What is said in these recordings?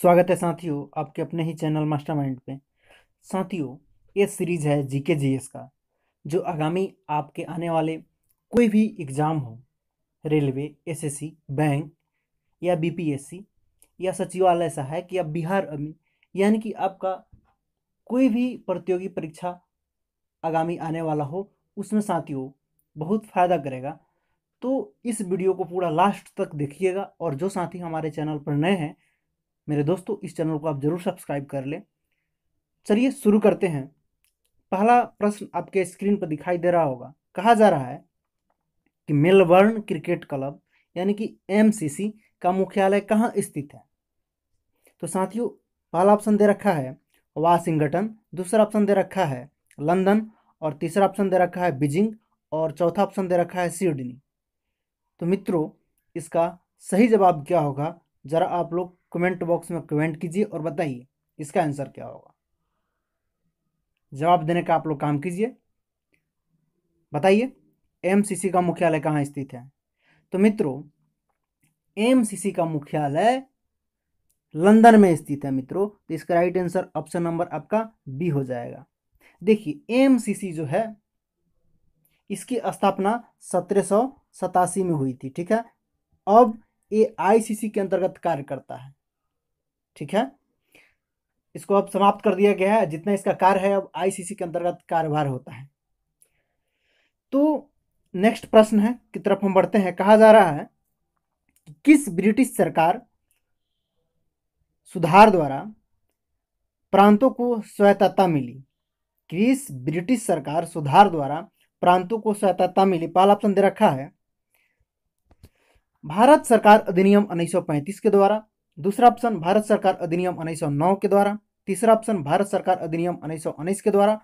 स्वागत है साथियों आपके अपने ही चैनल मास्टरमाइंड पे साथियों ये सीरीज है जीके जीएस का जो आगामी आपके आने वाले कोई भी एग्ज़ाम हो रेलवे एसएससी बैंक या बीपीएससी या सचिवालय सहायक या बिहार अमी यानी कि आपका कोई भी प्रतियोगी परीक्षा आगामी आने वाला हो उसमें साथियों बहुत फ़ायदा करेगा तो इस वीडियो को पूरा लास्ट तक देखिएगा और जो साथी हमारे चैनल पर नए हैं मेरे दोस्तों इस चैनल को आप जरूर सब्सक्राइब कर लें चलिए शुरू करते हैं पहला प्रश्न आपके स्क्रीन पर दिखाई दे रहा होगा कहा जा रहा है कि मेलबर्न क्रिकेट क्लब यानी कि एमसीसी का मुख्यालय कहाँ स्थित है तो साथियों पहला ऑप्शन दे रखा है वाशिंगटन दूसरा ऑप्शन दे रखा है लंदन और तीसरा ऑप्शन दे रखा है बीजिंग और चौथा ऑप्शन दे रखा है सिडनी तो मित्रों इसका सही जवाब क्या होगा ज़रा आप लोग कमेंट बॉक्स में कमेंट कीजिए और बताइए इसका आंसर क्या होगा जवाब देने का आप लोग काम कीजिए बताइए एमसीसी का मुख्यालय कहाँ स्थित है तो मित्रों एमसीसी का मुख्यालय लंदन में स्थित है मित्रों तो इसका राइट आंसर ऑप्शन नंबर आपका बी हो जाएगा देखिए एमसीसी जो है इसकी स्थापना सत्रह में हुई थी ठीक है अब ए आई के अंतर्गत कार्य करता है ठीक है इसको अब समाप्त कर दिया गया है जितना इसका कार्य है अब आईसीसी के अंतर्गत कार्यभार होता है तो नेक्स्ट प्रश्न है की तरफ हम बढ़ते हैं कहा जा रहा है कि किस ब्रिटिश सरकार सुधार द्वारा प्रांतों को स्वायत्तता मिली किस ब्रिटिश सरकार सुधार द्वारा प्रांतों को स्वायत्तता मिली पाल ऑप्शन दे रखा है भारत सरकार अधिनियम 1935 के द्वारा दूसरा ऑप्शन भारत सरकार अधिनियम उन्नीस के द्वारा तीसरा ऑप्शन भारत सरकार अधिनियम उन्नीस के द्वारा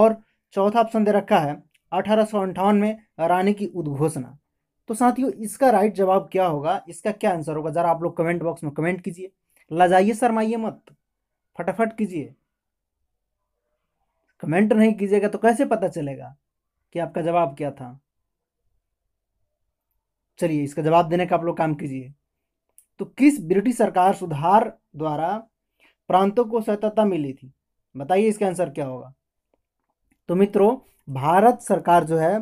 और चौथा ऑप्शन दे रखा है अठारह में रानी की उद्घोषणा तो साथियों इसका राइट जवाब क्या होगा इसका क्या आंसर होगा जरा आप लोग कमेंट बॉक्स में कमेंट कीजिए लजाइए शरमाइए मत फटाफट कीजिए कमेंट नहीं कीजिएगा तो कैसे पता चलेगा कि आपका जवाब क्या था चलिए इसका जवाब देने का आप लोग काम कीजिए तो किस ब्रिटिश सरकार सुधार द्वारा प्रांतों को स्वतंत्रता मिली थी बताइए इसका आंसर क्या होगा तो मित्रों भारत सरकार जो है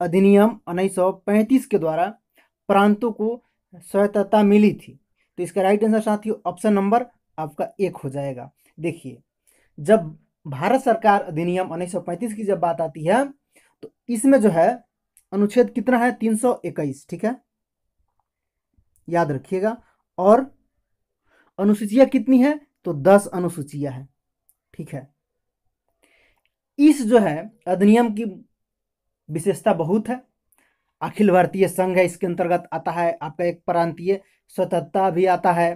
अधिनियम उन्नीस के द्वारा प्रांतों को स्वतंत्रता मिली थी तो इसका राइट आंसर साथियों ऑप्शन नंबर आपका एक हो जाएगा देखिए जब भारत सरकार अधिनियम पैंतीस की जब बात आती है तो इसमें जो है अनुच्छेद कितना है इक्कीस ठीक है याद रखिएगा और अनुसूचियां कितनी है तो दस अनुसूचियां है ठीक है इस जो है अधिनियम की विशेषता बहुत है अखिल भारतीय संघ है इसके अंतर्गत आता है आपका एक प्रांतीय स्वतंत्रता भी आता है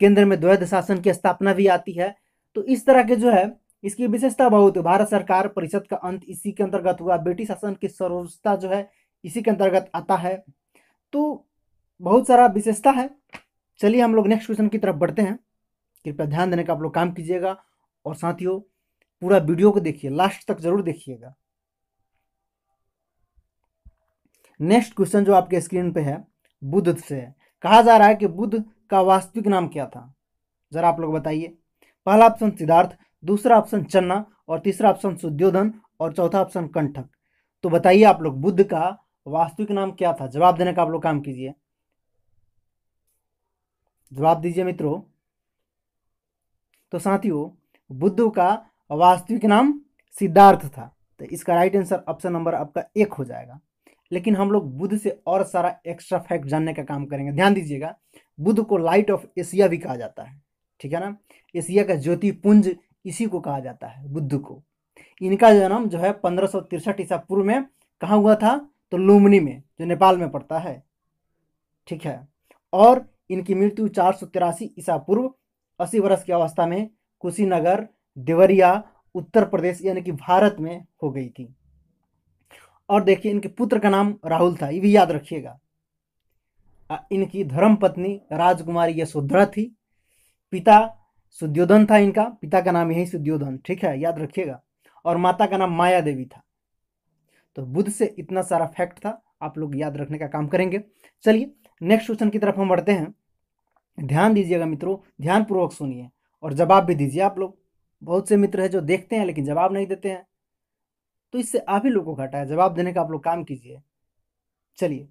केंद्र में द्वैध शासन की स्थापना भी आती है तो इस तरह के जो है इसकी विशेषता बहुत है भारत सरकार परिषद का अंत इसी के अंतर्गत हुआ ब्रिटिश शासन की सर्वोच्चता जो है इसी के अंतर्गत आता है तो बहुत सारा विशेषता है चलिए हम लोग नेक्स्ट क्वेश्चन की तरफ बढ़ते हैं कृपया ध्यान देने का आप लोग काम कीजिएगा और साथियों पूरा वीडियो को देखिए लास्ट तक जरूर देखिएगा नेक्स्ट क्वेश्चन जो आपके स्क्रीन पे है बुद्ध से है कहा जा रहा है कि बुद्ध का वास्तविक नाम क्या था जरा आप लोग बताइए पहला ऑप्शन सिद्धार्थ दूसरा ऑप्शन चन्ना और तीसरा ऑप्शन सुद्योधन और चौथा ऑप्शन कंठक तो बताइए आप लोग बुद्ध का वास्तविक नाम क्या था जवाब देने का आप लोग काम कीजिए जवाब दीजिए मित्रों तो साथियों बुद्ध का वास्तविक नाम सिद्धार्थ था तो इसका राइट आंसर ऑप्शन नंबर आपका एक हो जाएगा लेकिन हम लोग बुद्ध से और सारा एक्स्ट्रा फैक्ट जानने का काम करेंगे ध्यान दीजिएगा बुद्ध को लाइट ऑफ एशिया भी कहा जाता है ठीक है ना एशिया का ज्योति पुंज इसी को कहा जाता है बुद्ध को इनका जन्म जो है पंद्रह सौ तिरसठ ईसा पूर्व में कहाँ हुआ था तो लुमनी में जो नेपाल में पड़ता है ठीक है और इनकी मृत्यु चार सौ तिरासी ईसा पूर्व अस्सी वर्ष की अवस्था में कुशीनगर देवरिया उत्तर प्रदेश यानी कि भारत में हो गई थी और देखिए इनके पुत्र का नाम राहुल था ये भी याद रखिएगा इनकी धर्मपत्नी राजकुमारी यशोधरा थी पिता सुद्योधन था इनका पिता का नाम यही सुद्योधन ठीक है याद रखिएगा और माता का नाम माया देवी था तो बुद्ध से इतना सारा फैक्ट था आप लोग याद रखने का काम करेंगे चलिए नेक्स्ट क्वेश्चन की तरफ हम बढ़ते हैं ध्यान दीजिएगा मित्रों ध्यानपूर्वक सुनिए और जवाब भी दीजिए आप लोग बहुत से मित्र हैं जो देखते हैं लेकिन जवाब नहीं देते हैं तो इससे आप ही लोगों को घटा जवाब देने का आप लोग काम कीजिए चलिए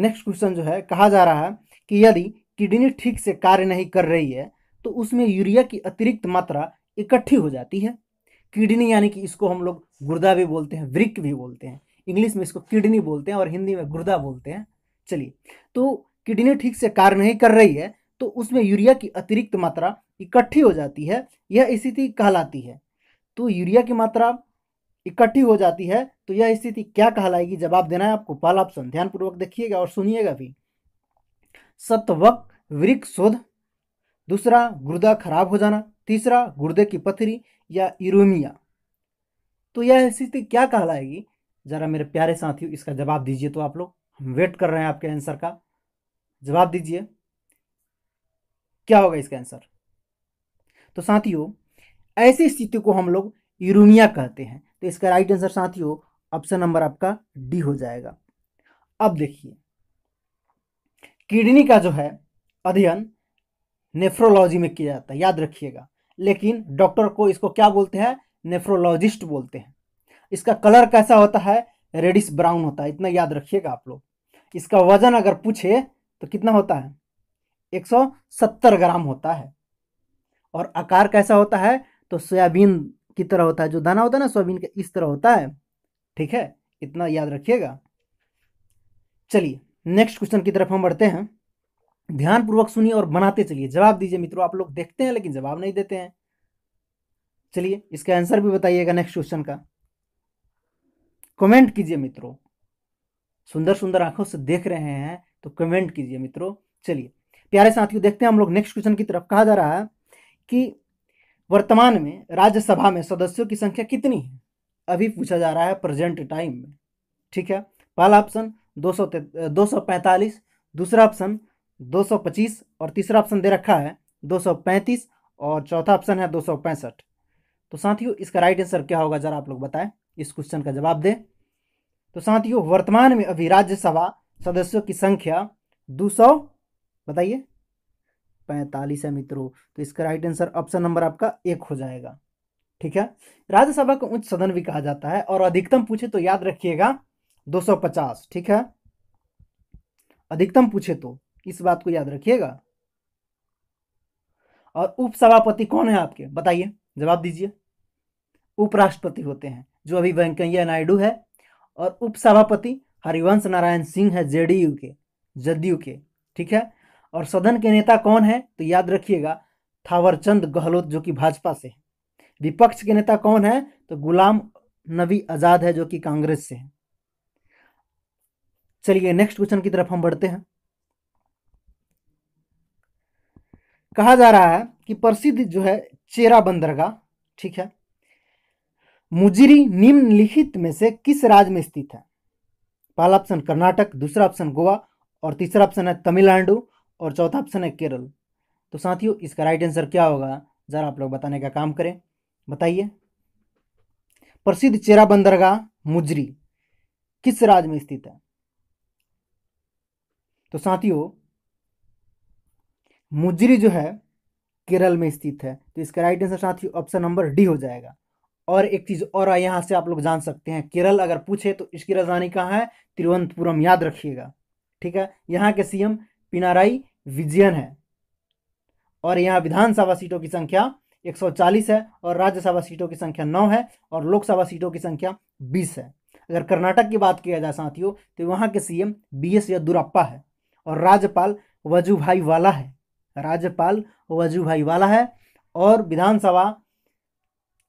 नेक्स्ट क्वेश्चन जो है कहा जा रहा है कि यदि किडनी ठीक से कार्य नहीं कर रही है तो उसमें यूरिया की अतिरिक्त मात्रा इकट्ठी हो जाती है किडनी यानी कि इसको हम लोग गुर्दा भी बोलते हैं वृक्क भी बोलते हैं इंग्लिश में इसको किडनी बोलते हैं और हिंदी में गुर्दा बोलते हैं चलिए तो किडनी ठीक से कार्य नहीं कर रही है तो उसमें यूरिया की अतिरिक्त मात्रा इकट्ठी हो जाती है यह स्थिति कहलाती है तो यूरिया की मात्रा इकट्ठी हो जाती है तो यह स्थिति क्या कहलाएगी जवाब देना है आपको पहला ऑप्शन ध्यानपूर्वक देखिएगा और सुनिएगा भी सत्वक वृक्ष शोध दूसरा गुर्दा खराब हो जाना तीसरा गुर्दे की पथरी या इरोमिया तो यह स्थिति क्या कहलाएगी ज़रा मेरे प्यारे साथियों इसका जवाब दीजिए तो आप लोग हम वेट कर रहे हैं आपके आंसर का जवाब दीजिए क्या होगा इसका आंसर तो साथियों ऐसी स्थिति को हम लोग यूरोनिया कहते हैं तो इसका राइट आंसर साथियों ऑप्शन नंबर आपका डी हो जाएगा अब देखिए किडनी का जो है अध्ययन नेफ्रोलॉजी में किया जाता है याद रखिएगा लेकिन डॉक्टर को इसको क्या बोलते हैं नेफ्रोलॉजिस्ट बोलते हैं इसका कलर कैसा होता है रेडिस ब्राउन होता है इतना याद रखिएगा आप लोग इसका वजन अगर पूछे तो कितना होता है 170 ग्राम होता है और आकार कैसा होता है तो सोयाबीन की तरह होता है जो दाना होता है ना सोयाबीन का इस तरह होता है ठीक है इतना याद रखिएगा चलिए नेक्स्ट क्वेश्चन की तरफ हम बढ़ते हैं ध्यानपूर्वक सुनिए और बनाते चलिए जवाब दीजिए मित्रों आप लोग देखते हैं लेकिन जवाब नहीं देते हैं चलिए इसका आंसर भी बताइएगा नेक्स्ट क्वेश्चन का कमेंट कीजिए मित्रों सुंदर सुंदर आंखों से देख रहे हैं तो कमेंट कीजिए मित्रों चलिए प्यारे साथियों देखते हैं हम लोग नेक्स्ट क्वेश्चन की तरफ कहा जा रहा है कि वर्तमान में राज्यसभा में सदस्यों की संख्या कितनी है अभी पूछा जा रहा है प्रेजेंट टाइम में ठीक है पहला ऑप्शन दो सौ दो सौ पैंतालीस दूसरा ऑप्शन दो सौ पच्चीस और तीसरा ऑप्शन दे रखा है दो सौ पैंतीस और चौथा ऑप्शन है दो सौ पैंसठ तो साथियों इसका राइट आंसर क्या होगा जरा आप लोग बताएं इस क्वेश्चन का जवाब दें तो साथियों वर्तमान में अभी राज्यसभा सदस्यों की संख्या दो सौ बताइए पैंतालीस है मित्रों तो इसका राइट आंसर ऑप्शन नंबर आपका एक हो जाएगा ठीक है राज्यसभा को उच्च सदन भी कहा जाता है और अधिकतम पूछे तो याद रखिएगा 250 ठीक है अधिकतम पूछे तो इस बात को याद रखिएगा और उपसभापति कौन है आपके बताइए जवाब दीजिए उपराष्ट्रपति होते हैं जो अभी वेंकैया नायडू है और उपसभापति हरिवंश नारायण सिंह है जेडीयू के जदयू के ठीक है और सदन के नेता कौन है तो याद रखिएगा थावरचंद गहलोत जो कि भाजपा से है विपक्ष के नेता कौन है तो गुलाम नबी आज़ाद है जो कि कांग्रेस से है चलिए नेक्स्ट क्वेश्चन की तरफ हम बढ़ते हैं कहा जा रहा है कि प्रसिद्ध जो है चेरा बंदरगाह ठीक है मुजरी निम्नलिखित में से किस राज्य में स्थित है पहला ऑप्शन कर्नाटक दूसरा ऑप्शन गोवा और तीसरा ऑप्शन है तमिलनाडु और चौथा ऑप्शन है केरल तो साथियों इसका राइट आंसर क्या होगा ज़रा आप लोग बताने का काम करें बताइए प्रसिद्ध चेरा बंदरगाह मुजरी किस राज्य में स्थित है तो साथियों मुजरी जो है केरल में स्थित है तो इसका राइट आंसर साथियों ऑप्शन नंबर डी हो जाएगा और एक चीज़ और यहाँ से आप लोग जान सकते हैं केरल अगर पूछे तो इसकी राजधानी कहाँ है तिरुवनंतपुरम याद रखिएगा ठीक है यहाँ के सीएम पिनाराई विजयन है और यहाँ विधानसभा सीटों की संख्या 140 है और राज्यसभा सीटों की संख्या 9 है और लोकसभा सीटों की संख्या 20 है अगर कर्नाटक की बात किया जाए साथियों तो वहाँ के सीएम बी एस येदुरप्पा है और राज्यपाल वजूभाई वाला है राज्यपाल वजूभाई वाला है और विधानसभा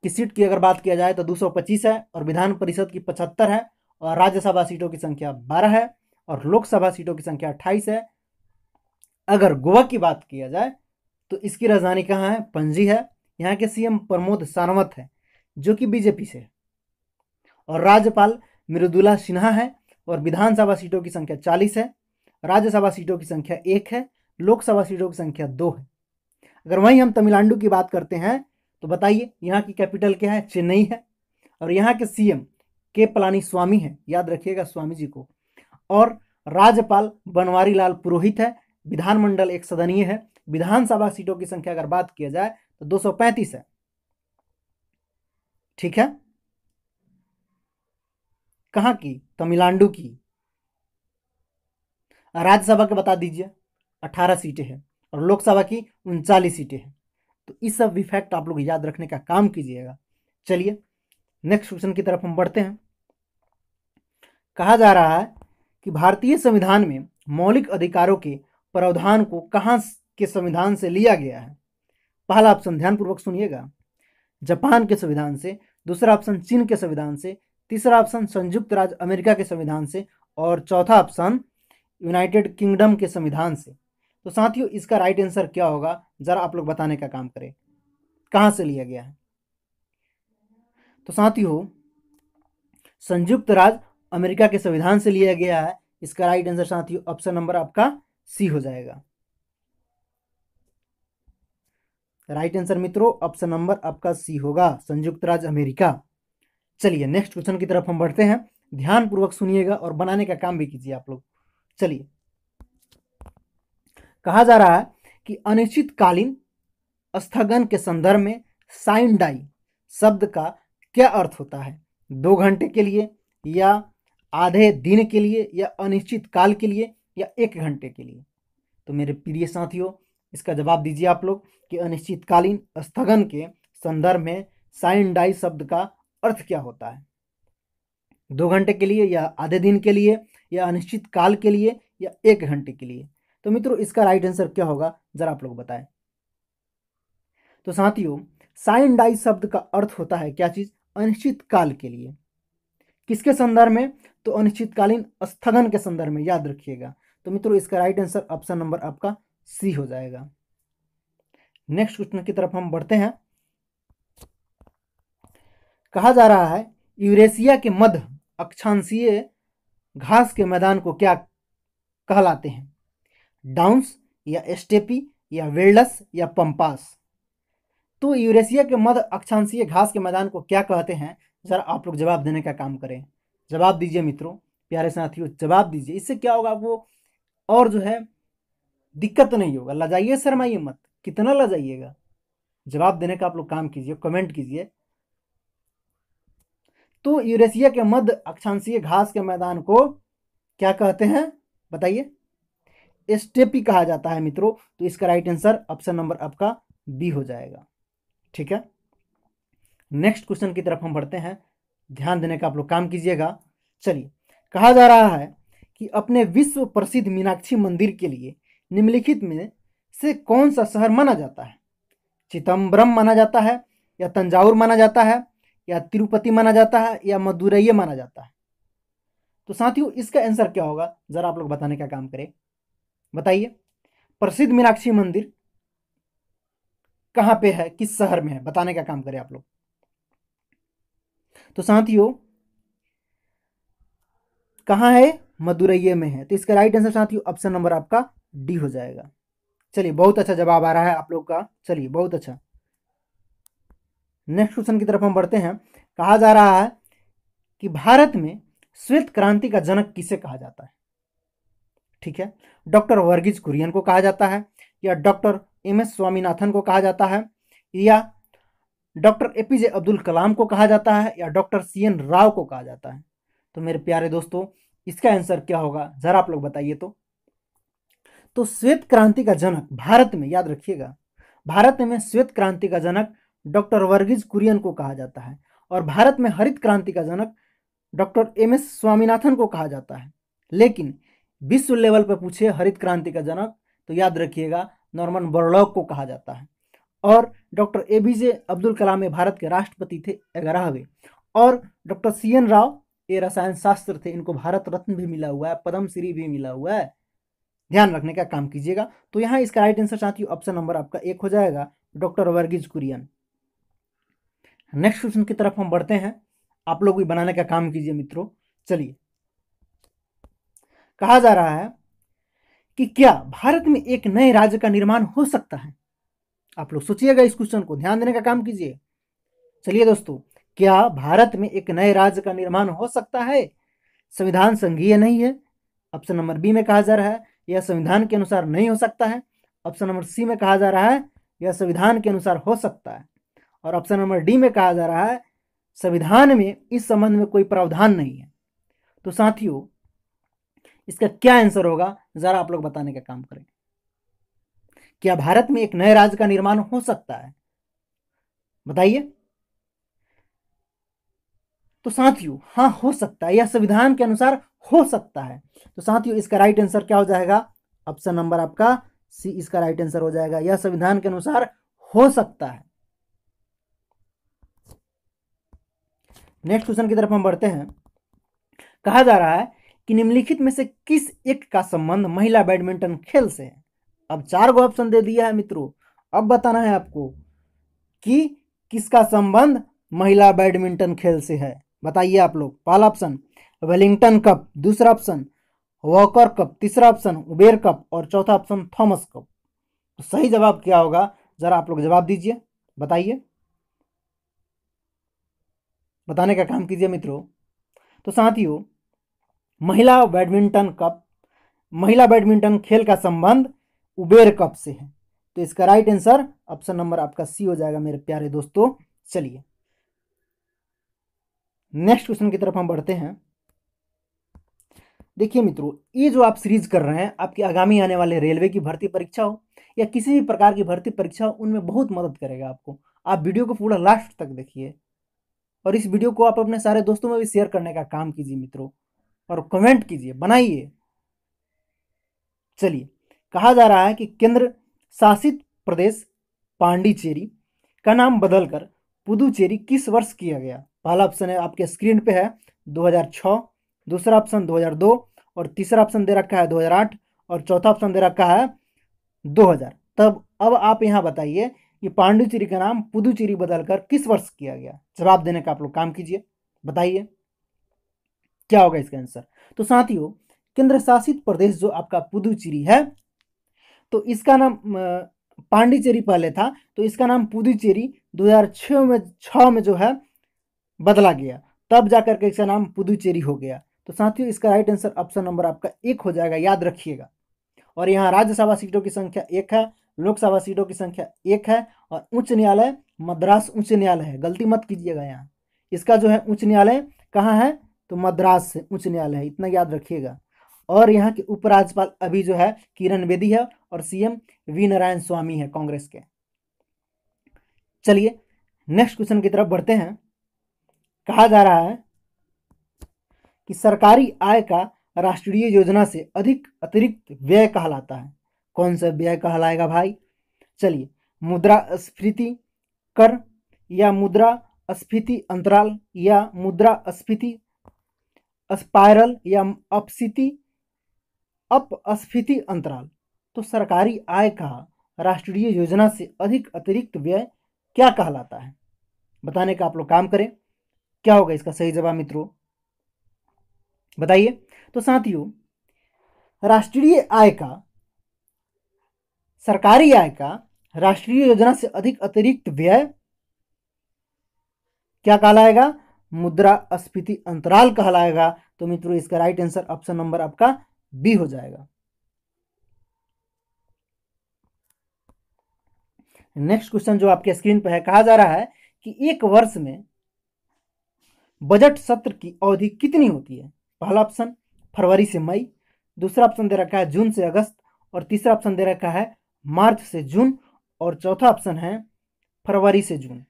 की सीट की अगर बात किया जाए तो 225 है और विधान परिषद की 75 है और राज्यसभा सीटों की संख्या 12 है और लोकसभा सीटों की संख्या 28 है अगर गोवा की बात किया जाए तो इसकी राजधानी कहाँ है पंजी है यहाँ के सीएम प्रमोद सानवत है जो कि बीजेपी से है और राज्यपाल मृदुला सिन्हा है और विधानसभा सीटों की संख्या चालीस है राज्यसभा सीटों की संख्या एक है लोकसभा सीटों की संख्या दो है अगर वहीं हम तमिलनाडु की बात करते हैं तो बताइए यहाँ की कैपिटल क्या है चेन्नई है और यहाँ के सीएम के पलानी स्वामी है याद रखिएगा स्वामी जी को और राज्यपाल बनवारी लाल पुरोहित है विधानमंडल एक सदनीय है विधानसभा सीटों की संख्या अगर बात किया जाए तो 235 है ठीक है कहाँ की तमिलनाडु की राज्यसभा के बता दीजिए 18 सीटें हैं और लोकसभा की उनचालीस सीटें हैं तो इस सब इफेक्ट आप लोग याद रखने का काम कीजिएगा चलिए नेक्स्ट क्वेश्चन की तरफ हम बढ़ते हैं कहा जा रहा है कि भारतीय संविधान में मौलिक अधिकारों के प्रावधान को कहाँ के संविधान से लिया गया है पहला ऑप्शन ध्यानपूर्वक सुनिएगा जापान के संविधान से दूसरा ऑप्शन चीन के संविधान से तीसरा ऑप्शन संयुक्त राज्य अमेरिका के संविधान से और चौथा ऑप्शन यूनाइटेड किंगडम के संविधान से तो साथियों इसका राइट आंसर क्या होगा ज़रा आप लोग बताने का काम करें कहां से लिया गया है तो साथियों संयुक्त राज्य अमेरिका के संविधान से लिया गया है इसका राइट आंसर साथियों ऑप्शन नंबर आपका सी हो जाएगा राइट आंसर मित्रों ऑप्शन नंबर आपका सी होगा संयुक्त राज्य अमेरिका चलिए नेक्स्ट क्वेश्चन की तरफ हम बढ़ते हैं ध्यानपूर्वक सुनिएगा और बनाने का काम भी कीजिए आप लोग चलिए कहा जा रहा है कि अनिश्चितकालीन स्थगन के संदर्भ में साइन डाई शब्द का क्या अर्थ होता है दो घंटे के लिए या आधे दिन के लिए या अनिश्चित काल के लिए या एक घंटे के लिए तो मेरे प्रिय साथियों इसका जवाब दीजिए आप लोग कि अनिश्चितकालीन स्थगन के संदर्भ में साइन डाई शब्द का अर्थ क्या होता है दो घंटे के लिए या आधे दिन के लिए या अनिश्चित काल के लिए या एक घंटे के लिए तो मित्रों इसका राइट आंसर क्या होगा जरा आप लोग बताएं तो साथियों साइन डाई शब्द का अर्थ होता है क्या चीज अनिश्चित काल के लिए किसके संदर्भ में तो अनिश्चितकालीन स्थगन के संदर्भ में याद रखिएगा तो मित्रों इसका राइट आंसर ऑप्शन नंबर आपका सी हो जाएगा नेक्स्ट क्वेश्चन की तरफ हम बढ़ते हैं कहा जा रहा है यूरेशिया के मध्य अक्षांशीय घास के मैदान को क्या कहलाते हैं डाउंस या स्टेपी या वेल्डस या पंपास तो यूरेशिया के मध्य अक्षांशीय घास के मैदान को क्या कहते हैं जरा आप लोग जवाब देने का काम करें जवाब दीजिए मित्रों प्यारे साथियों जवाब दीजिए इससे क्या होगा आपको और जो है दिक्कत तो नहीं होगा लजाइए शर्माइए मत कितना लजाइएगा जवाब देने का आप लोग काम कीजिए कमेंट कीजिए तो यूरेशिया के मध्य अक्षांशीय घास के मैदान को क्या कहते हैं बताइए स्टेप ही कहा जाता है मित्रों तो इसका राइट आंसर ऑप्शन नंबर आपका बी हो जाएगा ठीक है नेक्स्ट क्वेश्चन की तरफ हम बढ़ते हैं ध्यान देने का आप लोग काम कीजिएगा चलिए कहा जा रहा है कि अपने विश्व प्रसिद्ध मीनाक्षी मंदिर के लिए निम्नलिखित में से कौन सा शहर माना जाता है चिदम्बरम माना जाता है या तंजावुर माना जाता है या तिरुपति माना जाता है या मदुरैया माना जाता है तो साथियों इसका आंसर क्या होगा ज़रा आप लोग बताने का काम करें बताइए प्रसिद्ध मीनाक्षी मंदिर कहां पे है किस शहर में है बताने का काम करें आप लोग तो साथियों कहां है मदुरैये में है तो इसका राइट आंसर साथियों ऑप्शन नंबर आपका डी हो जाएगा चलिए बहुत अच्छा जवाब आ रहा है आप लोग का चलिए बहुत अच्छा नेक्स्ट क्वेश्चन की तरफ हम बढ़ते हैं कहा जा रहा है कि भारत में श्वेत क्रांति का जनक किसे कहा जाता है ठीक है डॉक्टर वर्गीज कुरियन को कहा जाता है या डॉक्टर एम एस स्वामीनाथन को कहा जाता है या doctor A P J Abdul Kalam को कहा जाता है या डॉक्टर सी एन राव को कहा जाता है तो मेरे प्यारे दोस्तों इसका आंसर क्या होगा जरा आप लोग बताइए तो तो श्वेत क्रांति का जनक भारत में याद रखिएगा भारत में श्वेत क्रांति का जनक डॉक्टर वर्गीज कुरियन को कहा जाता है और भारत में हरित क्रांति का जनक डॉक्टर एम एस स्वामीनाथन को कहा जाता है लेकिन विश्व लेवल पर पूछे हरित क्रांति का जनक तो याद रखिएगा नॉर्मन बर्लॉक को कहा जाता है और doctor A B J Abdul Kalam Bharat के राष्ट्रपति थे ग्यारहवें और डॉक्टर सी एन राव ये रसायन शास्त्र थे इनको भारत रत्न भी मिला हुआ है पद्म श्री भी मिला हुआ है ध्यान रखने का काम कीजिएगा तो यहाँ इसका राइट आंसर चाहती हूँ ऑप्शन नंबर आपका एक हो जाएगा doctor Varghese Kurien next question की तरफ हम बढ़ते हैं आप लोग भी बनाने का काम कीजिए मित्रों चलिए कहा जा रहा है कि क्या भारत में एक नए राज्य का निर्माण हो सकता है आप लोग सोचिएगा इस क्वेश्चन को ध्यान देने का काम कीजिए चलिए दोस्तों क्या भारत में एक नए राज्य का निर्माण हो सकता है संविधान संघीय नहीं है ऑप्शन नंबर बी में कहा जा रहा है यह संविधान के अनुसार नहीं हो सकता है ऑप्शन नंबर सी में कहा जा रहा है यह संविधान के अनुसार हो सकता है और ऑप्शन नंबर डी में कहा जा रहा है संविधान में इस संबंध में कोई प्रावधान नहीं है तो साथियों इसका क्या आंसर होगा ज़रा आप लोग बताने का काम करें क्या भारत में एक नए राज्य का निर्माण हो सकता है बताइए तो साथियों हाँ हो सकता है यह संविधान के अनुसार हो सकता है तो साथियों इसका राइट आंसर क्या हो जाएगा ऑप्शन नंबर आपका सी इसका राइट आंसर हो जाएगा यह संविधान के अनुसार हो सकता है नेक्स्ट क्वेश्चन की तरफ हम बढ़ते हैं कहा जा रहा है कि निम्नलिखित में से किस एक का संबंध महिला बैडमिंटन खेल से है अब चार गो ऑप्शन दे दिया है मित्रों अब बताना है आपको कि किसका संबंध महिला बैडमिंटन खेल से है बताइए आप लोग पहला ऑप्शन वेलिंगटन कप दूसरा ऑप्शन वॉकर कप तीसरा ऑप्शन उबेर कप और चौथा ऑप्शन थॉमस कप तो सही जवाब क्या होगा जरा आप लोग जवाब दीजिए बताइए बताने का काम कीजिए मित्रों तो साथियों महिला बैडमिंटन कप महिला बैडमिंटन खेल का संबंध उबेर कप से है तो इसका राइट आंसर ऑप्शन नंबर आपका सी हो जाएगा मेरे प्यारे दोस्तों चलिए नेक्स्ट क्वेश्चन की तरफ हम बढ़ते हैं देखिए मित्रों ये जो आप सीरीज कर रहे हैं आपकी आगामी आने वाले रेलवे की भर्ती परीक्षा हो या किसी भी प्रकार की भर्ती परीक्षा हो उनमें बहुत मदद करेगा आपको आप वीडियो को पूरा लास्ट तक देखिए और इस वीडियो को आप अपने सारे दोस्तों में भी शेयर करने का काम कीजिए मित्रों और कमेंट कीजिए बनाइए चलिए कहा जा रहा है कि केंद्र शासित प्रदेश पांडिचेरी का नाम बदलकर पुदुचेरी किस वर्ष किया गया पहला ऑप्शन है आपके स्क्रीन पे है 2006 दूसरा ऑप्शन 2002 और तीसरा ऑप्शन दे रखा है 2008 और चौथा ऑप्शन दे रखा है 2000 तब अब आप यहाँ बताइए कि पांडुचेरी का नाम पुदुचेरी बदलकर किस वर्ष किया गया जवाब देने का आप लोग काम कीजिए बताइए क्या होगा इसका आंसर तो साथियों केंद्र शासित प्रदेश जो आपका पुदुचेरी है तो इसका नाम पांडिचेरी पहले था तो इसका नाम पुदुचेरी 2006 में छः में जो है बदला गया तब जाकर के इसका नाम पुदुचेरी हो गया तो साथियों इसका राइट आंसर ऑप्शन नंबर आपका एक हो जाएगा याद रखिएगा और यहाँ राज्यसभा सीटों की संख्या एक है लोकसभा सीटों की संख्या एक है और उच्च न्यायालय मद्रास उच्च न्यायालय है गलती मत कीजिएगा यहाँ इसका जो है उच्च न्यायालय कहाँ है तो मद्रास से उच्च न्यायालय है इतना याद रखिएगा और यहाँ के उपराज्यपाल अभी जो है किरण बेदी है और सीएम वी नारायण स्वामी है कांग्रेस के चलिए नेक्स्ट क्वेश्चन की तरफ बढ़ते हैं कहा जा रहा है कि सरकारी आय का राष्ट्रीय योजना से अधिक अतिरिक्त व्यय कहलाता है कौन सा व्यय कहलाएगा भाई चलिए मुद्रा स्फीति कर या मुद्रा स्फीति अंतराल या मुद्रा स्फीति स्पायरल या अपस्थिति अपस्फीति अंतराल तो सरकारी आय का राष्ट्रीय योजना से अधिक अतिरिक्त व्यय क्या कहलाता है बताने का आप लोग काम करें क्या होगा इसका सही जवाब मित्रों बताइए तो साथियों राष्ट्रीय आय का सरकारी आय का राष्ट्रीय योजना से अधिक अतिरिक्त व्यय क्या कहलाएगा मुद्रा अस्फीति अंतराल कहलाएगा तो मित्रों इसका राइट आंसर ऑप्शन नंबर आपका बी हो जाएगा नेक्स्ट क्वेश्चन जो आपके स्क्रीन पर है कहा जा रहा है कि एक वर्ष में बजट सत्र की अवधि कितनी होती है पहला ऑप्शन फरवरी से मई दूसरा ऑप्शन दे रखा है जून से अगस्त और तीसरा ऑप्शन दे रखा है मार्च से जून और चौथा ऑप्शन है फरवरी से जून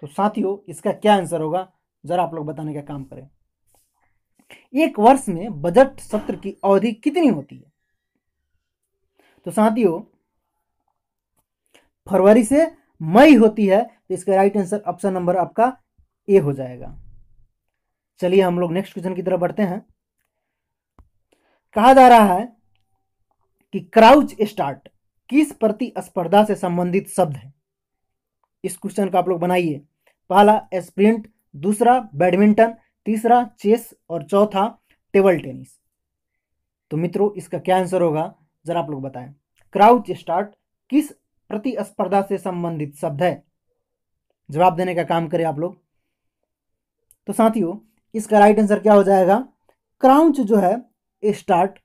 तो साथियों इसका क्या आंसर होगा ज़रा आप लोग बताने का काम करें एक वर्ष में बजट सत्र की अवधि कितनी होती है तो साथियों फरवरी से मई होती है तो इसका राइट आंसर ऑप्शन नंबर आपका ए हो जाएगा चलिए हम लोग नेक्स्ट क्वेश्चन की तरफ बढ़ते हैं कहा जा रहा है कि क्राउच स्टार्ट किस प्रतिस्पर्धा से संबंधित शब्द है इस क्वेश्चन का आप लोग बनाइए पहला स्प्रिंट दूसरा बैडमिंटन तीसरा चेस और चौथा टेबल टेनिस तो मित्रों इसका क्या आंसर होगा जरा आप लोग बताएं क्राउच स्टार्ट किस प्रतिस्पर्धा से संबंधित शब्द है जवाब देने का काम करें आप लोग तो साथियों इसका राइट आंसर क्या हो जाएगा क्राउच जो है स्टार्ट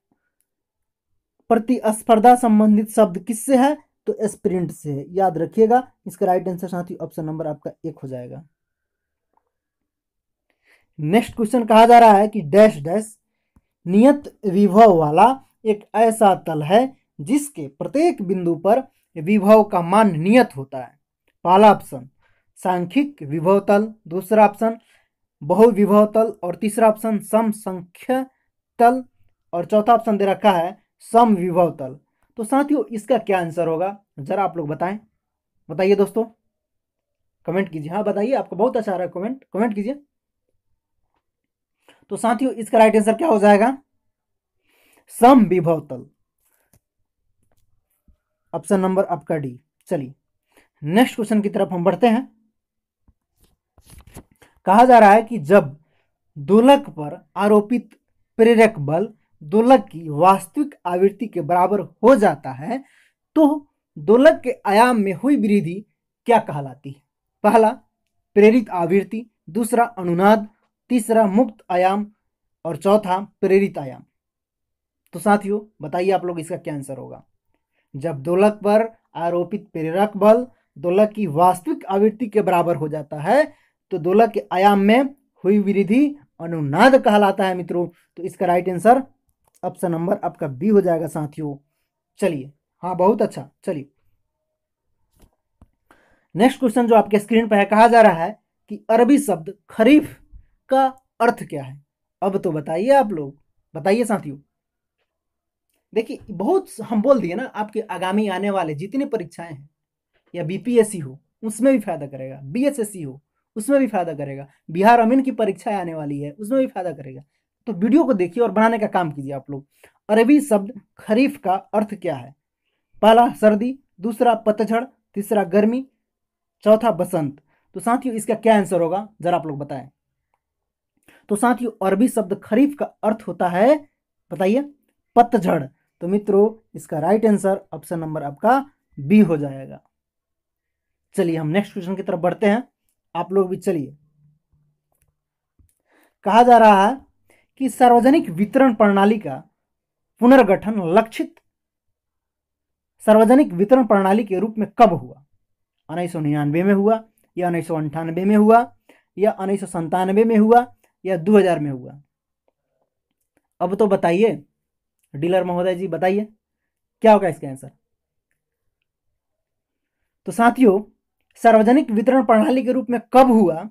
प्रतिस्पर्धा संबंधित शब्द किससे है तो स्प्रिंट से है याद रखिएगा इसका राइट आंसर साथियों ऑप्शन नंबर आपका एक हो जाएगा नेक्स्ट क्वेश्चन कहा जा रहा है कि डैश डैश नियत विभव वाला एक ऐसा तल है जिसके प्रत्येक बिंदु पर विभव का मान नियत होता है पहला ऑप्शन सांख्यिक विभव तल दूसरा ऑप्शन बहुविभव तल और तीसरा ऑप्शन समसंख्य तल और चौथा ऑप्शन दे रखा है सम विभव तल तो साथियों इसका क्या आंसर होगा जरा आप लोग बताएं बताइए दोस्तों कमेंट कीजिए हाँ बताइए आपको बहुत अच्छा आ रहा है कमेंट कमेंट कीजिए तो साथियों इसका राइट आंसर क्या हो जाएगा सम विभव तल ऑप्शन नंबर आपका डी चलिए नेक्स्ट क्वेश्चन की तरफ हम बढ़ते हैं कहा जा रहा है कि जब दोलक पर आरोपित प्रेरक बल दोलक की वास्तविक आवृत्ति के बराबर हो जाता है तो दोलक के आयाम में हुई वृद्धि क्या कहलाती है पहला प्रेरित आवृत्ति दूसरा अनुनाद तीसरा मुक्त आयाम और चौथा प्रेरित आयाम तो साथियों बताइए आप लोग इसका क्या आंसर होगा जब दोलक पर आरोपित प्रेरक बल दोलक की वास्तविक आवृत्ति के बराबर हो जाता है तो दोलक के आयाम में हुई वृद्धि अनुनाद कहलाता है मित्रों तो इसका राइट आंसर ऑप्शन नंबर आपका बी हो जाएगा साथियों चलिए हाँ बहुत अच्छा चलिए नेक्स्ट क्वेश्चन जो आपके स्क्रीन पर है कहा जा रहा है कि अरबी शब्द खरीफ का अर्थ क्या है अब तो बताइए आप लोग बताइए साथियों देखिए बहुत हम बोल दिए ना आपके आगामी आने वाले जितनी परीक्षाएं हैं या बीपीएससी हो उसमें भी फायदा करेगा बीएसएससी हो उसमें भी फायदा करेगा बिहार अमीन की परीक्षाएं आने वाली है उसमें भी फायदा करेगा तो वीडियो को देखिए और बनाने का काम कीजिए आप लोग अरबी शब्द खरीफ का अर्थ क्या है पहला सर्दी दूसरा पतझड़ तीसरा गर्मी चौथा बसंत तो साथियों इसका क्या आंसर होगा जरा आप लोग बताएं तो ही अरबी शब्द खरीफ का अर्थ होता है बताइए पतझड़ तो मित्रों इसका राइट आंसर ऑप्शन नंबर आपका बी हो जाएगा चलिए हम नेक्स्ट क्वेश्चन की तरफ बढ़ते हैं आप लोग भी चलिए कहा जा रहा है कि सार्वजनिक वितरण प्रणाली का पुनर्गठन लक्षित सार्वजनिक वितरण प्रणाली के रूप में कब हुआ उन्नीस में हुआ या उन्नीस में हुआ या उन्नीस में हुआ या 2000 में हुआ अब तो बताइए डीलर महोदय जी बताइए क्या होगा इसका आंसर तो साथियों सार्वजनिक वितरण प्रणाली के रूप में कब हुआ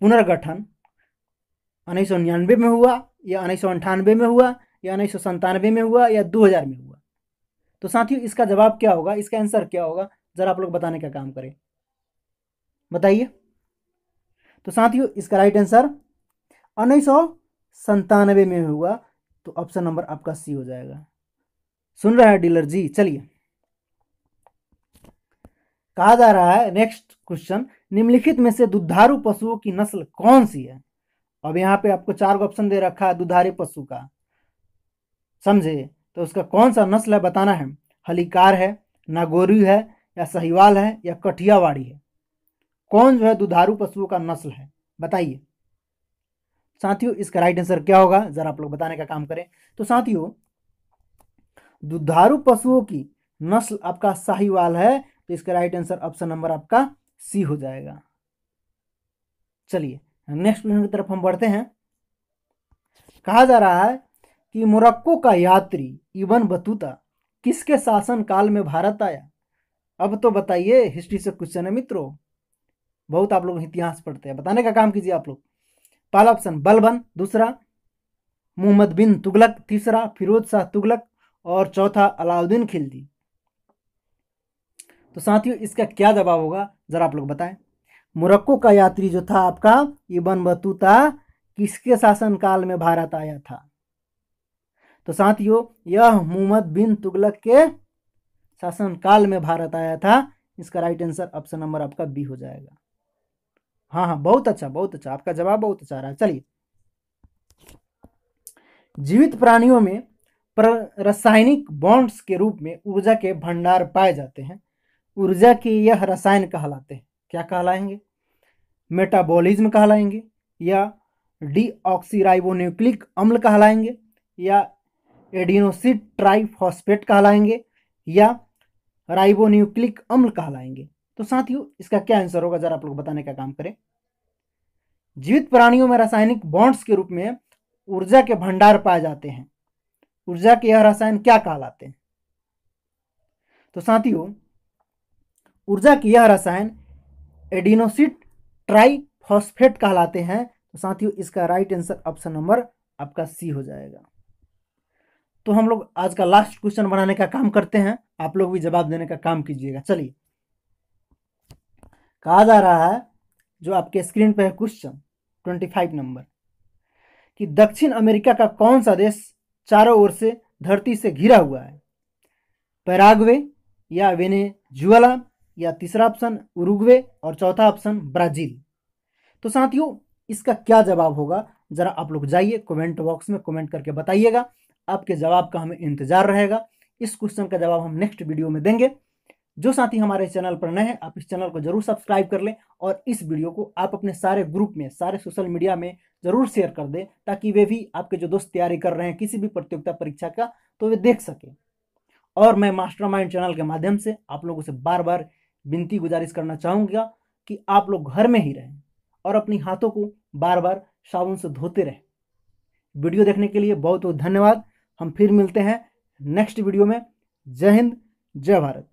पुनर्गठन उन्नीस सौ निन्यानवे में हुआ या उन्नीस सौ अंठानवे में हुआ या उन्नीस सौ संतानवे में हुआ या दो हज़ार में हुआ तो साथियों इसका जवाब क्या होगा इसका आंसर क्या होगा ज़रा आप लोग बताने का काम करें बताइए तो साथियों इसका राइट आंसर उन्नीस सौ संतानवे में हुआ तो ऑप्शन नंबर आपका सी हो जाएगा सुन रहा है डीलर जी चलिए कहा जा रहा है नेक्स्ट क्वेश्चन निम्नलिखित में से दुधारू पशुओं की नस्ल कौन सी है अब यहाँ पे आपको चार ऑप्शन दे रखा है दुधारे पशु का समझे तो उसका कौन सा नस्ल है बताना है हलिकार है नागोरी है या सहीवाल है या कठियावाड़ी है कौन जो है दुधारू पशुओं का नस्ल है बताइए साथियों इसका राइट आंसर क्या होगा जरा आप लोग बताने का काम करें तो साथियों दुधारू पशुओं की नस्ल आपका साहिवाल है तो इसका राइट आंसर ऑप्शन नंबर आपका सी हो जाएगा चलिए नेक्स्ट क्वेश्चन की तरफ हम बढ़ते हैं कहा जा रहा है कि मोरक्को का यात्री इवन बतूता किसके शासन काल में भारत आया अब तो बताइए हिस्ट्री से क्वेश्चन है मित्रों बहुत आप लोग इतिहास पढ़ते हैं बताने का काम कीजिए आप लोग पहला ऑप्शन बलबन दूसरा मोहम्मद बिन तुगलक तीसरा फिरोज शाह तुगलक और चौथा अलाउद्दीन खिलजी तो साथियों इसका क्या जवाब होगा ज़रा आप लोग बताएं मोरक्को का यात्री जो था आपका इबन बतूता किसके शासनकाल में भारत आया था तो साथियों यह मोहम्मद बिन तुगलक के शासनकाल में भारत आया था इसका राइट आंसर ऑप्शन नंबर आपका बी हो जाएगा हाँ हाँ बहुत अच्छा बहुत अच्छा आपका जवाब बहुत अच्छा रहा है चलिए जीवित प्राणियों में रासायनिक बॉन्ड्स के रूप में ऊर्जा के भंडार पाए जाते हैं ऊर्जा के यह रसायन कहलाते हैं क्या कहलाएंगे मेटाबॉलिज्म कहलाएंगे या डीऑक्सीराइबोन्यूक्लिक अम्ल कहलाएंगे या एडिनोसिट ट्राइफॉस्फेट कहलाएंगे या राइबोन्यूक्लिक अम्ल कहलाएंगे तो साथियों इसका क्या आंसर होगा जरा आप लोग बताने का काम करें जीवित प्राणियों में रासायनिक बॉन्ड्स के रूप में ऊर्जा के भंडार पाए जाते हैं ऊर्जा के यह रसायन क्या कहलाते हैं तो साथियों ऊर्जा के यह रसायन एडिनोसिट ट्राइफॉस्फेट कहलाते हैं तो साथियों इसका राइट आंसर ऑप्शन नंबर आपका सी हो जाएगा तो हम लोग आज का लास्ट क्वेश्चन बनाने का काम करते हैं आप लोग भी जवाब देने का काम कीजिएगा चलिए कहा जा रहा है जो आपके स्क्रीन पर है क्वेश्चन ट्वेंटी फाइव नंबर कि दक्षिण अमेरिका का कौन सा देश चारों ओर से धरती से घिरा हुआ है पैराग्वे या वेनेजुएला या तीसरा ऑप्शन उरुग्वे और चौथा ऑप्शन ब्राजील तो साथियों इसका क्या जवाब होगा ज़रा आप लोग जाइए कमेंट बॉक्स में कमेंट करके बताइएगा आपके जवाब का हमें इंतज़ार रहेगा इस क्वेश्चन का जवाब हम नेक्स्ट वीडियो में देंगे जो साथी हमारे चैनल पर नए हैं आप इस चैनल को जरूर सब्सक्राइब कर लें और इस वीडियो को आप अपने सारे ग्रुप में सारे सोशल मीडिया में जरूर शेयर कर दें ताकि वे भी आपके जो दोस्त तैयारी कर रहे हैं किसी भी प्रतियोगिता परीक्षा का तो वे देख सकें और मैं मास्टर चैनल के माध्यम से आप लोगों से बार बार विनती गुजारिश करना चाहूँगा कि आप लोग घर में ही रहें और अपनी हाथों को बार बार साबुन से धोते रहें वीडियो देखने के लिए बहुत बहुत धन्यवाद हम फिर मिलते हैं नेक्स्ट वीडियो में जय हिंद जय भारत